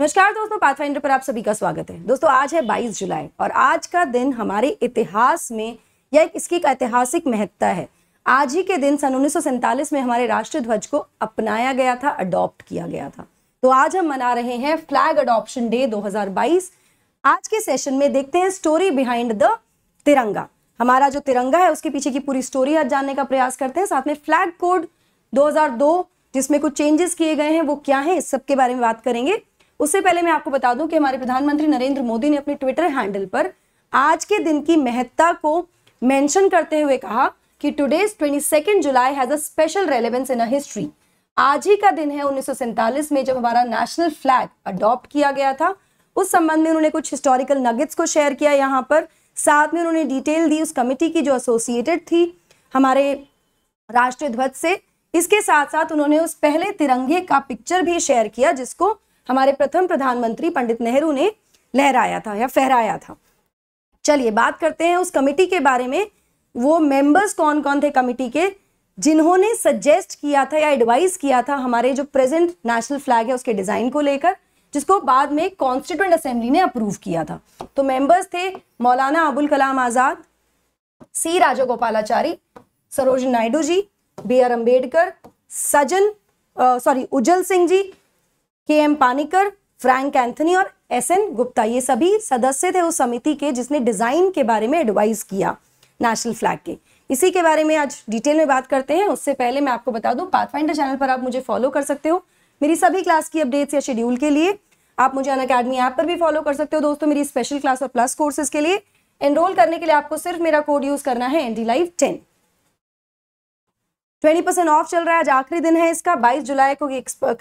नमस्कार दोस्तों पाथफाइंडर पर आप सभी का स्वागत है दोस्तों आज है 22 जुलाई और आज का दिन हमारे इतिहास में या इसकी एक ऐतिहासिक महत्ता है आज ही के दिन सन उन्नीस में हमारे राष्ट्रीय ध्वज को अपनाया गया था अडॉप्ट किया गया था तो आज हम मना रहे हैं फ्लैग अडॉप्शन डे 2022 आज के सेशन में देखते हैं स्टोरी बिहाइंड द तिरंगा हमारा जो तिरंगा है उसके पीछे की पूरी स्टोरी आज जानने का प्रयास करते हैं साथ में फ्लैग कोड दो जिसमें कुछ चेंजेस किए गए हैं वो क्या है इस सब के बारे में बात करेंगे उससे पहले मैं आपको बता दूं कि हमारे प्रधानमंत्री नरेंद्र मोदी ने अपने ट्विटर हैंडल पर आज के दिन की महत्ता को मेंशन करते हुए कहा कि today's twenty second July has a special relevance in a history आज ही का दिन है उन्नीस में जब हमारा नेशनल फ्लैग अडॉप्ट किया गया था उस संबंध में उन्होंने कुछ हिस्टोरिकल नगेट्स को शेयर किया यहाँ पर साथ में उन्होंने डिटेल दी उस कमिटी की जो एसोसिएटेड थी हमारे राष्ट्रीय ध्वज से इसके साथ साथ उन्होंने उस पहले तिरंगे का पिक्चर भी शेयर किया जिसको हमारे प्रथम प्रधानमंत्री पंडित नेहरू ने लहराया था या फहराया था चलिए बात करते हैं उस कमिटी के बारे में वो मेंबर्स कौन कौन थे कमिटी के जिन्होंने सजेस्ट किया था या एडवाइस किया था हमारे जो प्रेजेंट नेशनल फ्लैग है उसके डिज़ाइन को लेकर जिसको बाद में कॉन्स्टिट्यूंट असेंबली ने अप्रूव किया था तो मेंबर्स थे Maulana Abul Kalam Azad C Rajagopalachari Saroj Naidu ji B R Ambedkar Sajjan sorry Ujjal Singh ji K M Panikkar Frank Anthony और एस एन गुप्ता ये सभी सदस्य थे उस समिति के जिसने डिजाइन के बारे में एडवाइस किया नेशनल फ्लैग के इसी के बारे में आज डिटेल में बात करते हैं उससे पहले मैं आपको बता दूं पाथफाइंडर चैनल पर आप मुझे फॉलो कर सकते हो मेरी सभी क्लास की अपडेट्स या शेड्यूल के लिए आप मुझे अन अकेडमी ऐप पर भी फॉलो कर सकते हो दोस्तों मेरी स्पेशल क्लास और प्लस कोर्सेज के लिए एनरोल करने के लिए आपको सिर्फ मेरा कोड यूज करना है N D live ten twenty percent off चल रहा है आज आखिरी दिन है इसका बाईस जुलाई को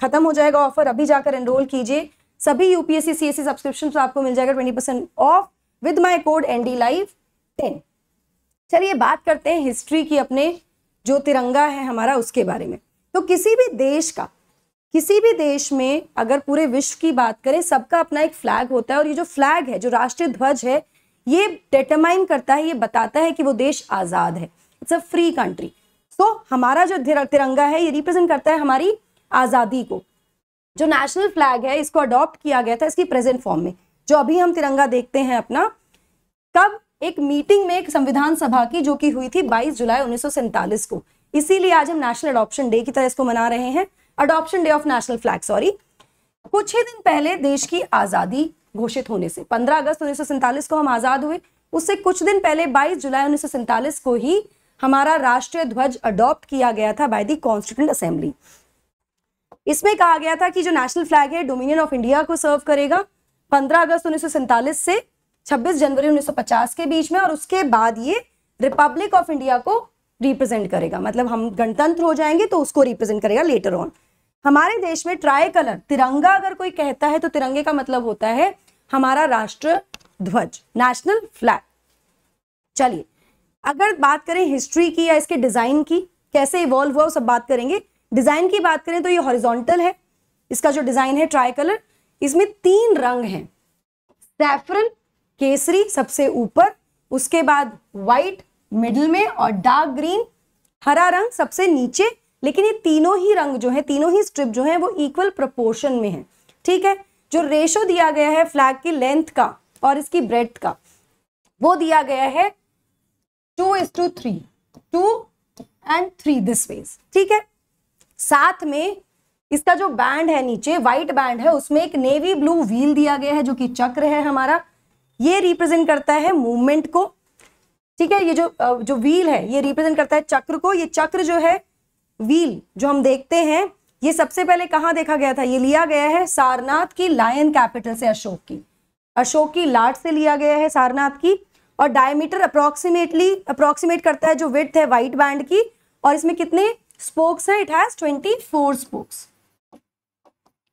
खत्म हो जाएगा ऑफर अभी जाकर एनरोल कीजिए सभी UPSC C S C subscription आपको मिल जाएगा twenty percent off with my code N D live ten चलिए बात करते हैं हिस्ट्री की अपने जो तिरंगा है हमारा उसके बारे में तो किसी भी देश का किसी भी देश में अगर पूरे विश्व की बात करें सबका अपना एक फ्लैग होता है और ये जो फ्लैग है जो राष्ट्रीय ध्वज है ये डिटरमाइन करता है ये बताता है कि वो देश आज़ाद है it's a free country so so, हमारा जो तिरंगा है ये रिप्रेजेंट करता है हमारी आज़ादी को जो नेशनल फ्लैग है इसको अडॉप्ट किया गया था इसकी प्रेजेंट फॉर्म में जो अभी हम तिरंगा देखते हैं अपना कब एक मीटिंग में एक संविधान सभा की जो की हुई थी 22 जुलाई उन्नीस को इसीलिए आज हम नेशनल अडॉप्शन डे की तरह इसको मना रहे हैं adoption day of national flag sorry कुछ ही दिन पहले देश की आज़ादी घोषित होने से 15 अगस्त उन्नीस को हम आज़ाद हुए उससे कुछ दिन पहले 22 जुलाई उन्नीस को ही हमारा राष्ट्रीय ध्वज अडॉप्ट किया गया था बाय द कॉन्स्टिट्यूंट असेंबली इसमें कहा गया था कि जो नेशनल फ्लैग है डोमिनियन ऑफ इंडिया को सर्व करेगा 15 अगस्त उन्नीस से 26 जनवरी 1950 के बीच में और उसके बाद ये रिपब्लिक ऑफ इंडिया को रिप्रेजेंट करेगा मतलब हम गणतंत्र हो जाएंगे तो उसको रिप्रेजेंट करेगा लेटर ऑन हमारे देश में ट्राई कलर तिरंगा अगर कोई कहता है तो तिरंगे का मतलब होता है हमारा राष्ट्र ध्वज नेशनल फ्लैग चलिए अगर बात करें हिस्ट्री की या इसके डिज़ाइन की कैसे इवॉल्व हुआ वो सब बात करेंगे डिज़ाइन की बात करें तो ये हॉरिजॉन्टल है इसका जो डिज़ाइन है ट्राई कलर इसमें तीन रंग हैं सैफरन केसरी सबसे ऊपर उसके बाद व्हाइट मिडिल में और डार्क ग्रीन हरा रंग सबसे नीचे लेकिन ये तीनों ही रंग जो है तीनों ही स्ट्रिप जो है वो इक्वल प्रपोर्शन में है ठीक है जो रेशो दिया गया है फ्लैग की लेंथ का और इसकी ब्रेथ का वो दिया गया है two is to three two and three this ways ठीक है साथ में इसका जो बैंड है नीचे व्हाइट बैंड है उसमें एक नेवी ब्लू व्हील दिया गया है जो कि चक्र है हमारा ये रिप्रेजेंट करता है मूवमेंट को ठीक है ये जो जो व्हील है ये रिप्रेजेंट करता है चक्र को ये चक्र जो है व्हील जो हम देखते हैं ये सबसे पहले कहाँ देखा गया था ये लिया गया है सारनाथ की लायन कैपिटल से अशोक की अशोक की लाट से लिया गया है सारनाथ की और डायमीटर अप्रोक्सीमेटली अप्रोक्सीमेट करता है जो विथ है वाइट बैंड की और इसमें कितने स्पोक्स हैं it has twenty four spokes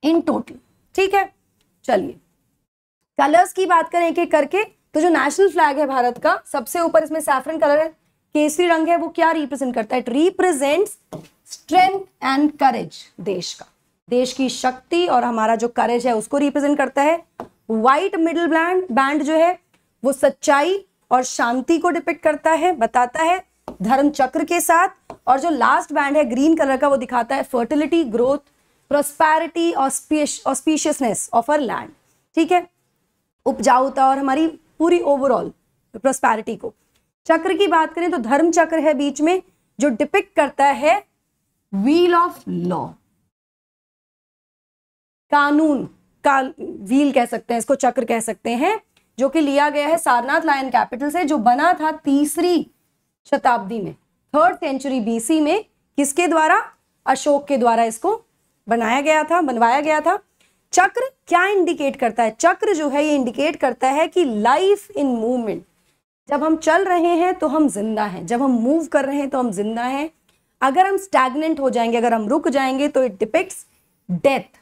in total ठीक है चलिए कलर्स की बात करें एक एक करके तो जो नेशनल फ्लैग है भारत का सबसे ऊपर इसमें सैफरन कलर है केसरी रंग है वो क्या रिप्रेजेंट करता है it represent strength and courage देश का देश की शक्ति और हमारा जो करेज है उसको रिप्रेजेंट करता है व्हाइट मिडिल बैंड बैंड जो है वो सच्चाई और शांति को डिपिक्ट करता है बताता है धर्म चक्र के साथ और जो लास्ट बैंड है ग्रीन कलर का वो दिखाता है fertility growth prosperity auspiciousness of our land ठीक है उपजाऊता और हमारी पूरी ओवरऑल प्रोस्पैरिटी को चक्र की बात करें तो धर्म चक्र है बीच में जो डिपिक्ट करता है व्हील ऑफ लॉ कानून का व्हील कह सकते हैं इसको चक्र कह सकते हैं जो कि लिया गया है सारनाथ लायन कैपिटल से जो बना था तीसरी शताब्दी में थर्ड सेंचुरी बीसी में किसके द्वारा अशोक के द्वारा इसको बनाया गया था बनवाया गया था चक्र क्या इंडिकेट करता है चक्र जो है ये इंडिकेट करता है कि लाइफ इन मूवमेंट जब हम चल रहे हैं तो हम जिंदा हैं जब हम मूव कर रहे हैं तो हम जिंदा हैं अगर हम स्टैगनेंट हो जाएंगे अगर हम रुक जाएंगे तो इट डिपेक्ट्स डेथ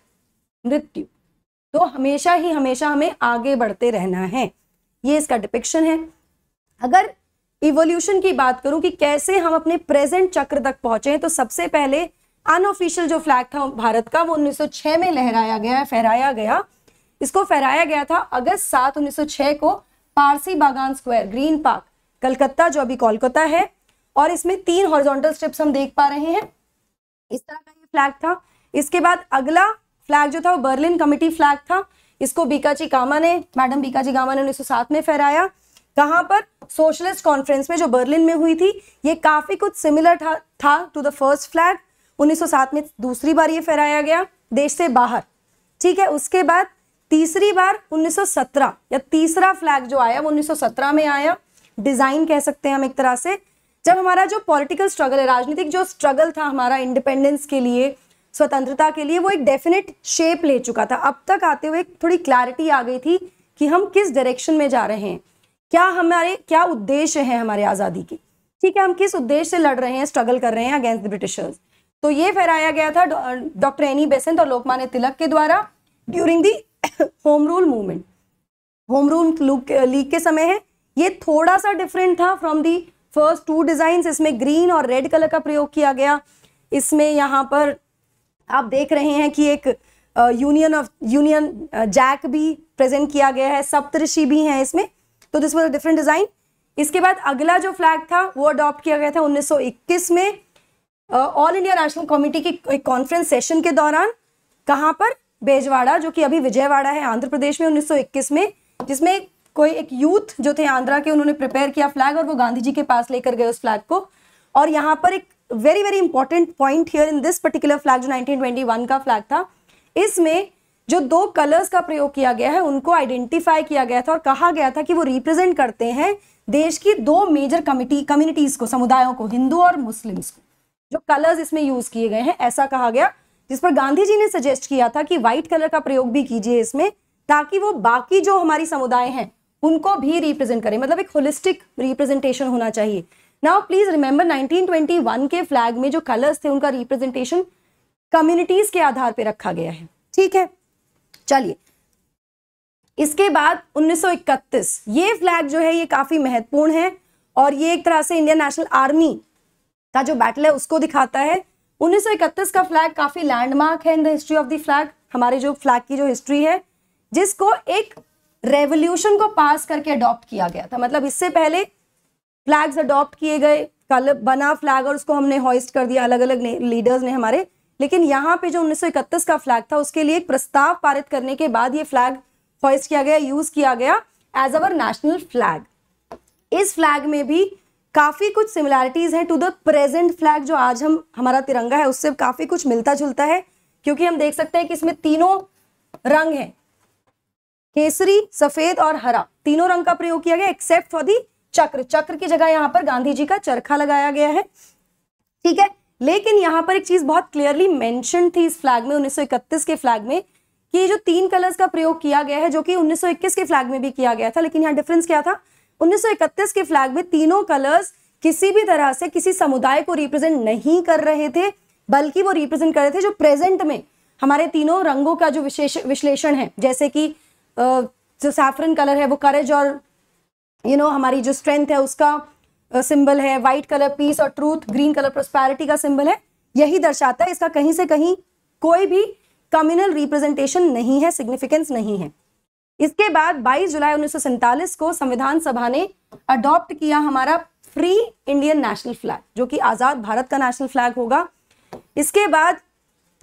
मृत्यु तो हमेशा ही हमेशा हमें आगे बढ़ते रहना है ये इसका डिपिक्शन है अगर इवोल्यूशन की बात करूं कि कैसे हम अपने प्रेजेंट चक्र तक पहुंचे तो सबसे पहले अनऑफिशियल जो फ्लैग था भारत का वो 1906 में लहराया गया फहराया गया इसको फहराया गया था अगस्त सात 1906 को पारसी बागान स्क्वायर ग्रीन पार्क कलकत्ता जो अभी कोलकाता है और इसमें तीन हॉरिजॉन्टल स्ट्रिप्स हम देख पा रहे हैं इस तरह का ये फ्लैग था इसके बाद अगला फ्लैग जो था वो बर्लिन कमिटी फ्लैग था इसको बीकाजी कामा ने मैडम बीकाजी कामा ने उन्नीस में फहराया कहाँ पर सोशलिस्ट कॉन्फ्रेंस में जो बर्लिन में हुई थी ये काफ़ी कुछ सिमिलर था था टू द फर्स्ट फ्लैग 1907 में दूसरी बार ये फहराया गया देश से बाहर ठीक है उसके बाद तीसरी बार 1917 या तीसरा फ्लैग जो आया वो 1917 में आया डिज़ाइन कह सकते हैं हम एक तरह से जब हमारा जो पॉलिटिकल स्ट्रगल है राजनीतिक जो स्ट्रगल था हमारा इंडिपेंडेंस के लिए स्वतंत्रता के लिए वो एक डेफिनेट शेप ले चुका था अब तक आते हुए थोड़ी क्लैरिटी आ गई थी कि हम किस डायरेक्शन में जा रहे हैं क्या हमारे क्या उद्देश्य है हमारे आज़ादी के ठीक है हम किस उद्देश्य से लड़ रहे हैं स्ट्रगल कर रहे हैं अगेंस्ट द ब्रिटिशर्स तो ये फहराया गया था डॉक्टर एनी बेसेंट और लोकमान्य तिलक के द्वारा during the home rule movement home rule league के समय है ये थोड़ा सा डिफरेंट था from the first two design इसमें ग्रीन और रेड कलर का प्रयोग किया गया इसमें यहाँ पर आप देख रहे हैं कि एक यूनियन ऑफ यूनियन जैक भी प्रेजेंट किया गया है सप्तऋषि भी हैं इसमें तो this was a different design इसके बाद अगला जो फ्लैग था वो अडॉप्ट किया गया था 1921 में ऑल इंडिया नेशनल कमेटी की एक कॉन्फ्रेंस सेशन के दौरान कहाँ पर बेजवाड़ा जो कि अभी विजयवाड़ा है आंध्र प्रदेश में 1921 में जिसमें कोई एक यूथ जो थे आंध्रा के उन्होंने प्रिपेयर किया फ्लैग और वो गांधी जी के पास लेकर गए उस फ्लैग को और यहाँ पर एक very very important point here in this particular flag जो 1921 का फ्लैग था इसमें जो दो कलर्स का प्रयोग किया गया है उनको आइडेंटिफाई किया गया था और कहा गया था कि वो रिप्रेजेंट करते हैं देश की दो मेजर कमिटी कम्युनिटीज को समुदायों को हिंदू और मुस्लिम्स को जो कलर्स इसमें यूज किए गए हैं ऐसा कहा गया जिस पर गांधी जी ने सजेस्ट किया था कि व्हाइट कलर का प्रयोग भी कीजिए इसमें ताकि वो बाकी जो हमारी समुदाय हैं उनको भी रिप्रेजेंट करें मतलब एक होलिस्टिक रिप्रेजेंटेशन होना चाहिए नाउ प्लीज रिमेंबर 1921 के फ्लैग में जो कलर्स थे उनका रिप्रेजेंटेशन कम्युनिटीज के आधार पर रखा गया है ठीक है चलिए इसके बाद 1931 ये फ्लैग जो है ये काफी महत्वपूर्ण है और ये एक तरह से इंडियन नेशनल आर्मी का जो बैटल है उसको दिखाता है 1931 का फ्लैग काफी लैंडमार्क है in the history of the flag हमारे जो फ्लैग की जो हिस्ट्री है जिसको एक रेवोल्यूशन को पास करके अडॉप्ट किया गया था मतलब इससे पहले फ्लैग्स अडॉप्ट किए गए कल बना फ्लैग और उसको हमने हॉइस्ट कर दिया अलग अलग लीडर्स ने हमारे लेकिन यहाँ पे जो 1931 का फ्लैग था उसके लिए एक प्रस्ताव पारित करने के बाद ये फ्लैग हॉइस्ट किया गया यूज किया गया एज अवर नेशनल फ्लैग इस फ्लैग में भी काफी कुछ सिमिलैरिटीज हैं टू द प्रेजेंट फ्लैग जो आज हम हमारा तिरंगा है उससे काफी कुछ मिलता जुलता है क्योंकि हम देख सकते हैं कि इसमें तीनों रंग हैं केसरी सफेद और हरा तीनों रंग का प्रयोग किया गया एक्सेप्ट फॉर दी चक्र चक्र की जगह यहाँ पर गांधी जी का चरखा लगाया गया है ठीक है लेकिन यहाँ पर एक चीज बहुत क्लियरली मेंशन थी इस फ्लैग में 1931 के फ्लैग में कि जो तीन कलर्स का प्रयोग किया गया है जो कि 1921 के फ्लैग में भी किया गया था लेकिन यहाँ डिफरेंस क्या था 1931 के फ्लैग में तीनों कलर्स किसी भी तरह से किसी समुदाय को रिप्रेजेंट नहीं कर रहे थे बल्कि वो रिप्रेजेंट कर रहे थे जो प्रेजेंट में हमारे तीनों रंगों का जो विशेष विश्लेषण है जैसे कि जो सैफरन कलर है वो करेज और यू नो हमारी जो स्ट्रेंथ है उसका सिंबल है व्हाइट कलर पीस और ट्रूथ ग्रीन कलर प्रोस्पैरिटी का सिंबल है यही दर्शाता है इसका कहीं से कहीं कोई भी कम्युनल रिप्रेजेंटेशन नहीं है सिग्निफिकेंस नहीं है इसके बाद 22 जुलाई उन्नीस को संविधान सभा ने अडॉप्ट किया हमारा फ्री इंडियन नेशनल फ्लैग जो कि आज़ाद भारत का नेशनल फ्लैग होगा इसके बाद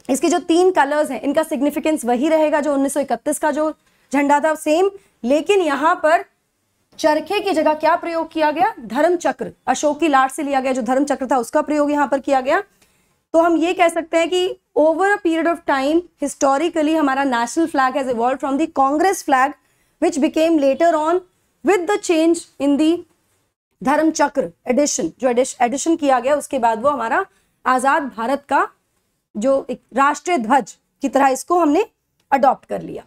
इसके जो तीन कलर्स हैं इनका सिग्निफिकेंस वही रहेगा जो 1931 का जो झंडा था सेम लेकिन यहाँ पर चरखे की जगह क्या प्रयोग किया गया धर्म चक्र अशोक की लाट से लिया गया जो धर्म चक्र था उसका प्रयोग यहाँ पर किया गया तो हम ये कह सकते हैं कि over a period of time historically हमारा national flag has evolve from the Congress flag which became later on with the change in the Dharma Chakra addition जो एडिशन किया गया उसके बाद वो हमारा आज़ाद भारत का जो एक राष्ट्रीय ध्वज की तरह इसको हमने अडॉप्ट कर लिया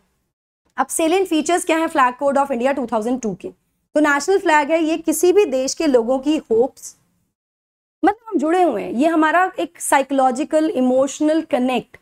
अब सेलेंट फीचर्स क्या है फ्लैग कोड ऑफ इंडिया 2002 के तो नेशनल फ्लैग है ये किसी भी देश के लोगों की होप्स मतलब हम जुड़े हुए हैं ये हमारा एक साइकोलॉजिकल इमोशनल कनेक्ट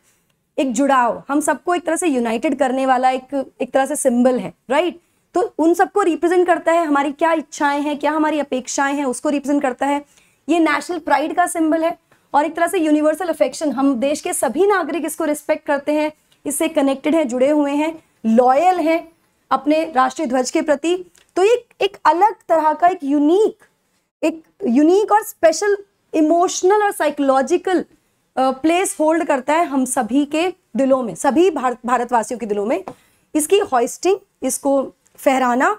एक जुड़ाव हम सबको एक तरह से यूनाइटेड करने वाला एक एक तरह से सिंबल है राइट तो उन सबको रिप्रेजेंट करता है हमारी क्या इच्छाएं हैं क्या हमारी अपेक्षाएं हैं उसको रिप्रेजेंट करता है ये नेशनल प्राइड का सिंबल है और एक तरह से यूनिवर्सल अफेक्शन हम देश के सभी नागरिक इसको रिस्पेक्ट करते हैं इससे कनेक्टेड हैं जुड़े हुए हैं लॉयल हैं अपने राष्ट्रीय ध्वज के प्रति तो ये एक अलग तरह का एक यूनिक एक यूनिक और स्पेशल इमोशनल और साइकोलॉजिकल प्लेस होल्ड करता है हम सभी के दिलों में सभी भारत भारतवासियों के दिलों में इसकी हॉइस्टिंग इसको फहराना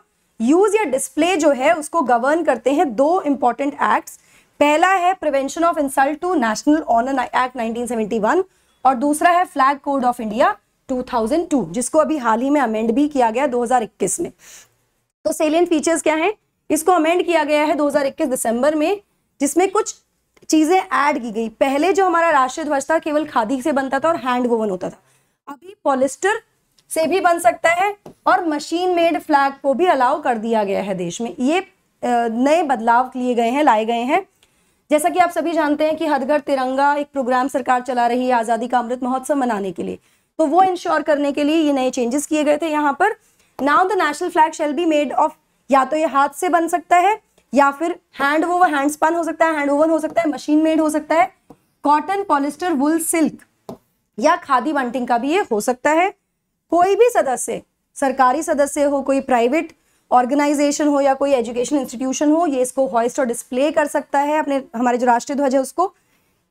यूज या डिस्प्ले जो है उसको गवर्न करते हैं दो इंपॉर्टेंट एक्ट्स पहला है prevention of insult to national honour act 1971 और दूसरा है फ्लैग कोड ऑफ इंडिया 2002 जिसको अभी हाल ही में अमेंड भी किया गया 2021 में तो सेलियंट फीचर्स क्या हैं इसको अमेंड किया गया है 2021 दिसंबर में जिसमें कुछ चीज़ें ऐड की गई पहले जो हमारा राष्ट्रीय ध्वज था केवल खादी से बनता था और हैंड वोवन होता था अभी पॉलिस्टर से भी बन सकता है और मशीन मेड फ्लैग को भी अलाउ कर दिया गया है देश में ये नए बदलाव लिए गए हैं लाए गए हैं जैसा कि आप सभी जानते हैं कि हदगर तिरंगा एक प्रोग्राम सरकार चला रही है आज़ादी का अमृत महोत्सव मनाने के लिए तो वो इंश्योर करने के लिए ये नए चेंजेस किए गए थे यहाँ पर now the national flag shall be made of या तो ये हाथ से बन सकता है या फिर हैंड ओवर हैंड स्पन हो सकता है हैंड ओवन हो सकता है मशीन मेड हो सकता है कॉटन पॉलिस्टर वुल सिल्क या खादी बंटिंग का भी ये हो सकता है कोई भी सदस्य सरकारी सदस्य हो कोई प्राइवेट ऑर्गेनाइजेशन हो या कोई एजुकेशन इंस्टीट्यूशन हो ये इसको हॉइस्ट और डिस्प्ले कर सकता है अपने हमारे जो राष्ट्रीय ध्वज है उसको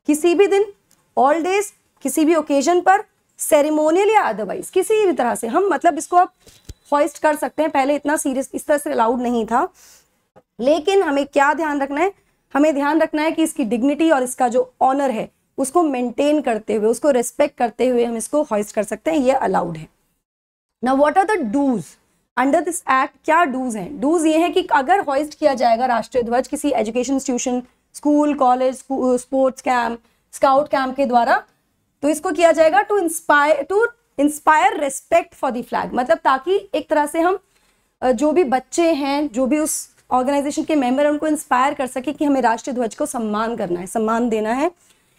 किसी भी दिन ऑल डेज किसी भी ओकेजन पर सेरेमोनियल या अदरवाइज किसी भी तरह से हम मतलब इसको आप हॉइस्ट कर सकते हैं पहले इतना सीरियस इस तरह से अलाउड नहीं था लेकिन हमें क्या ध्यान रखना है हमें ध्यान रखना है कि इसकी डिग्निटी और इसका जो ऑनर है उसको मेंटेन करते हुए उसको रेस्पेक्ट करते हुए हम इसको हॉइस्ट कर सकते हैं ये अलाउड है ना what are the dos under this act क्या डूज हैं डूज ये है कि अगर हॉइस्ट किया जाएगा राष्ट्रीय ध्वज किसी education institution school college sports camp scout camp के द्वारा तो इसको किया जाएगा to inspire to inspire respect for the flag मतलब ताकि एक तरह से हम जो भी बच्चे हैं जो भी उस ऑर्गेनाइजेशन के मेंबर हैं उनको इंस्पायर कर सके कि हमें राष्ट्रीय ध्वज को सम्मान करना है सम्मान देना है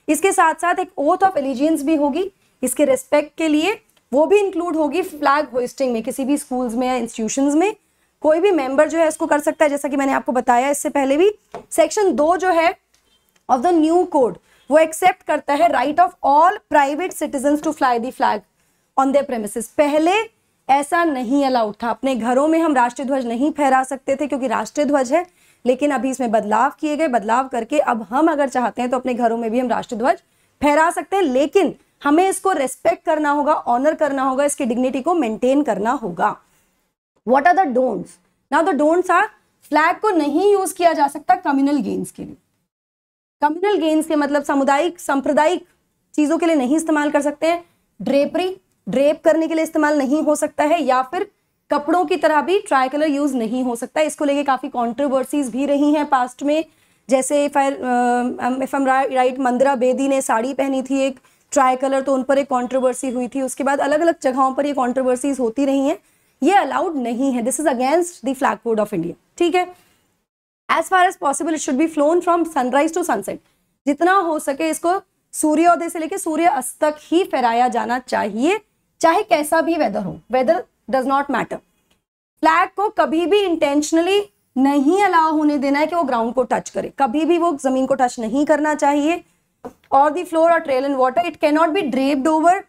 इसके साथ साथ एक ओथ ऑफ एलिजियंस भी होगी इसके रिस्पेक्ट के लिए वो भी इंक्लूड होगी फ्लैग होस्टिंग में किसी भी स्कूल्स में या इंस्टीट्यूशंस में कोई भी मेंबर जो है उसको कर सकता है जैसा कि मैंने आपको बताया इससे पहले भी सेक्शन दो जो है ऑफ द न्यू कोड वो एक्सेप्ट करता है right of all private citizen to fly the flag on their premises पहले ऐसा नहीं अलाउड था अपने घरों में हम राष्ट्रीय ध्वज नहीं फहरा सकते थे क्योंकि राष्ट्रीय ध्वज है लेकिन अभी इसमें बदलाव किए गए बदलाव करके अब हम अगर चाहते हैं तो अपने घरों में भी हम राष्ट्रीय ध्वज फहरा सकते हैं लेकिन हमें इसको रेस्पेक्ट करना होगा ऑनर करना होगा इसकी डिग्निटी को मेंटेन करना होगा वॉट आर द डोंट्स ना द डोंट्स आर फ्लैग को नहीं यूज किया जा सकता कम्युनल गेन्स के लिए कम्युनल गेन्स के मतलब सामुदायिक सांप्रदायिक चीजों के लिए नहीं इस्तेमाल कर सकते हैं ड्रेपरी ड्रेप करने के लिए इस्तेमाल नहीं हो सकता है या फिर कपड़ों की तरह भी ट्राई कलर यूज नहीं हो सकता इसको लेके काफ़ी कॉन्ट्रोवर्सीज भी रही हैं पास्ट में जैसे if I right Mandira Bedi ने साड़ी पहनी थी एक ट्राई कलर तो उन पर एक कॉन्ट्रोवर्सी हुई थी उसके बाद अलग अलग जगहों पर ये कॉन्ट्रोवर्सीज होती रही हैं ये अलाउड नहीं है this is against the flag code of India ठीक है as far as possible it should be flown from sunrise to sunset जितना हो सके इसको सूर्योदय से लेकर सूर्य अस्त तक ही फहराया जाना चाहिए चाहे कैसा भी वेदर हो weather does not matter flag को कभी भी इंटेंशनली नहीं अलाउ होने देना है कि वो ग्राउंड को टच करे कभी भी वो जमीन को टच नहीं करना चाहिए और दी फ्लोर और trail and water it cannot be draped over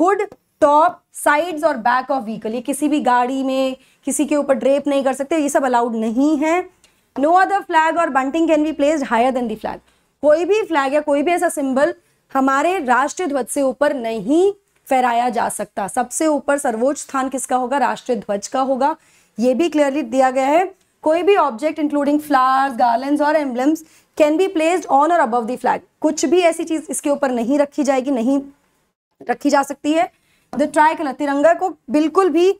hood top sides और बैक ऑफ व्हीकल ये किसी भी गाड़ी में किसी के ऊपर ड्रेप नहीं कर सकते ये सब अलाउड नहीं है नो अदर फ्लैग और bunting can be placed higher than the flag कोई भी फ्लैग या कोई भी ऐसा सिंबल हमारे राष्ट्रीय ध्वज से ऊपर नहीं फहराया जा सकता सबसे ऊपर सर्वोच्च स्थान किसका होगा राष्ट्रीय ध्वज का होगा ये भी क्लियरली दिया गया है कोई भी ऑब्जेक्ट इंक्लूडिंग फ्लावर्स गार्लैंड और emblems can be placed on और अबव द फ्लैग कुछ भी ऐसी चीज इसके ऊपर नहीं रखी जाएगी नहीं रखी जा सकती है द ट्राई कलर तिरंगा को बिल्कुल भी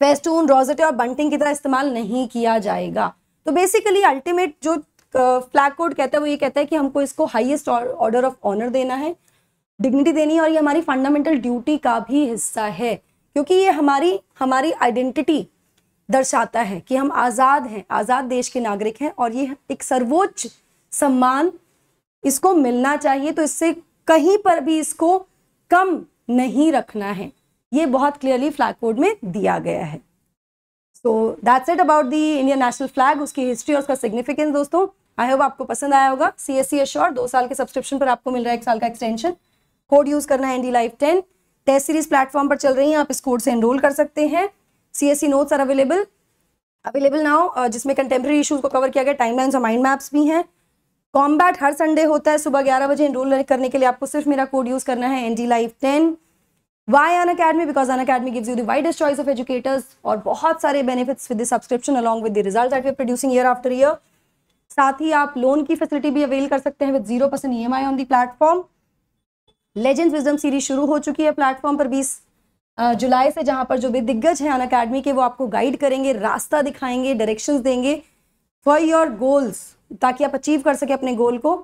फेस्टून रोजेटे और बंटिंग की तरह इस्तेमाल नहीं किया जाएगा तो बेसिकली अल्टीमेट जो फ्लैग कोड कहता है वो ये कहता है कि हमको इसको हाईएस्ट ऑर्डर ऑफ ऑनर देना है डिग्निटी देनी है और ये हमारी फंडामेंटल ड्यूटी का भी हिस्सा है क्योंकि ये हमारी हमारी आइडेंटिटी दर्शाता है कि हम आज़ाद हैं आज़ाद देश के नागरिक हैं और ये एक सर्वोच्च सम्मान इसको मिलना चाहिए तो इससे कहीं पर भी इसको कम नहीं रखना है ये बहुत क्लियरली फ्लैग कोड में दिया गया है so that's it about the Indian national flag उसकी हिस्ट्री और उसका सिग्निफिकेंस दोस्तों आई होप आपको पसंद आया होगा सी एस सी एश्योर दो साल के सब्सक्रिप्शन पर आपको मिल रहा है एक साल का एक्सटेंशन कोड यूज करना है ND life ten test series platform पर चल रही है आप इस कोड से एनरोल कर सकते हैं C S C notes are available available now जिसमें कंटेम्प्रेरी इशूज को कवर किया गया टाइमलाइंस और माइंड मैप्स भी हैं कॉम्बैट हर संडे होता है सुबह ग्यारह बजे एनरोल करने के लिए आपको सिर्फ मेरा कोड यूज करना है ND life ten why Unacademy because Unacademy gives you the widest choice of educators और बहुत सारे benefits with the subscription along with the result that we producing year after year साथ ही आप loan की facility भी avail कर सकते हैं with zero percent E M I on the platform legend wisdom series शुरू हो चुकी है प्लेटफॉर्म पर बीस जुलाई से जहाँ पर जो भी दिग्गज हैं अन अकेडमी के वो आपको गाइड करेंगे रास्ता दिखाएंगे डायरेक्शंस देंगे फॉर योर गोल्स ताकि आप अचीव कर सके अपने गोल को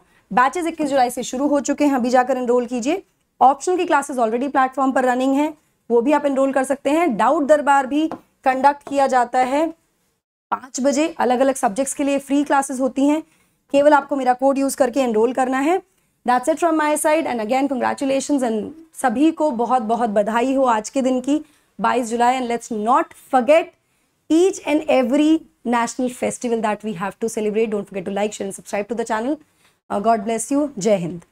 बैचेज इक्कीस जुलाई से शुरू हो चुके हैं अभी जाकर इनरोल कीजिए ऑप्शनल की क्लासेस ऑलरेडी प्लेटफॉर्म पर रनिंग है वो भी आप इनरोल कर सकते हैं डाउट दरबार भी कंडक्ट किया जाता है पाँच बजे अलग अलग सब्जेक्ट्स के लिए फ्री क्लासेस होती हैं केवल आपको मेरा कोड यूज़ करके इनरोल करना है that's it from my side and again congratulation and सभी को बहुत बहुत बधाई हो आज के दिन की July July and let's not forget each and every national festival that we have to celebrate. Don't forget to like, share and subscribe to the channel. Uh, God bless you. Jai Hind.